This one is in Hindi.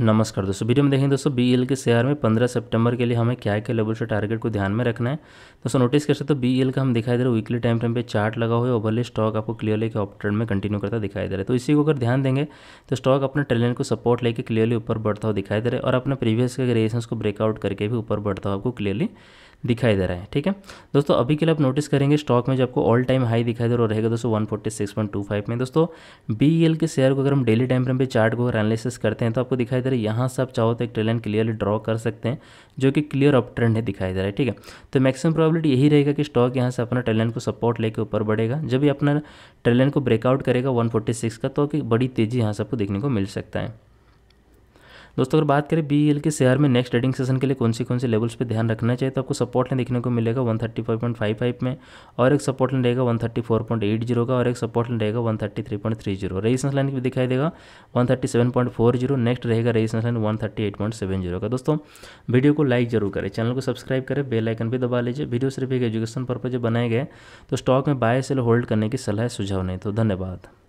नमस्कार दोस्तों वीडियो में देखेंगे दोस्तों बी एल e के शेयर में 15 सितंबर के लिए हमें क्या क्या लेवल से टारगेट को ध्यान में रखना है दोस्तों नोटिस कर सकते तो बी एल का हम दिखाई दे रहे वीकली टाइम टाइम पे चार्ट लगा हुआ है ओवरली स्टॉक आपको क्लियरली के अप ट्रेंड में कंटिन्यू करता दिखाई दे रहा है तो इसी को अगर ध्यान देंगे तो स्टॉक अपने ट्रेलेंट को सपोर्ट लेकर क्लियरली ऊपर बढ़ता हुआ दिखाई दे रहा है और अपने प्रीवियस के रेसेंस को ब्रेकआउट करके भी ऊपर बढ़ता हुआ आपको क्लियरली दिखाई दे रहा है ठीक है दोस्तों अभी के लिए आप नोटिस करेंगे स्टॉक में जो आपको ऑल टाइम हाई दिखाई दे रहा रहेगा दोस्तों 146.25 में दोस्तों बी e के शेयर को अगर हम डेली टाइम फ्रेम पे चार्ट को अगर एनालिसिस करते हैं तो आपको दिखाई दे रहा है यहाँ से आप चाहो तो एक ट्रेलन क्लियरली ड्रॉ कर सकते हैं जो कि क्लियर अप ट्रेंड है दिखाई दे रहा है ठीक है तो मैक्सिमम प्रॉबिलिटी यही रहेगा कि स्टॉक यहाँ से अपना ट्रेलन को सपोर्ट लेकर ऊपर बढ़ेगा जब भी अपना ट्रेलेंट को ब्रेकआउट करेगा सिक्स का तो बड़ी तेज़ी यहाँ से आपको देखने को मिल सकता है दोस्तों अगर बात करें बी के शेयर में नेक्स्ट ट्रेडिंग सेशन के लिए कौन से कौन से लेवल्स पर ध्यान रखना चाहिए तो आपको सपोर्ट लाइन देखने को मिलेगा वन में और एक सपोर्ट लाइन रहेगा वन का और एक सपोर्ट लाइन रहेगा वन रेजिस्टेंस लाइन भी दिखाई देगा वन नेक्स्ट रहेगा रेजिस्टेंस लाइन वन का दोस्तों वीडियो को लाइक जरूर करें चैनल को सब्सक्राइब करें बेल आइकन भी दबा लीजिए वीडियो सिर्फ एक एजुकेशन पर्पज बनाए गए तो स्टॉक में बाय सेल होल्ड करने की सलाह सुझाव नहीं तो धन्यवाद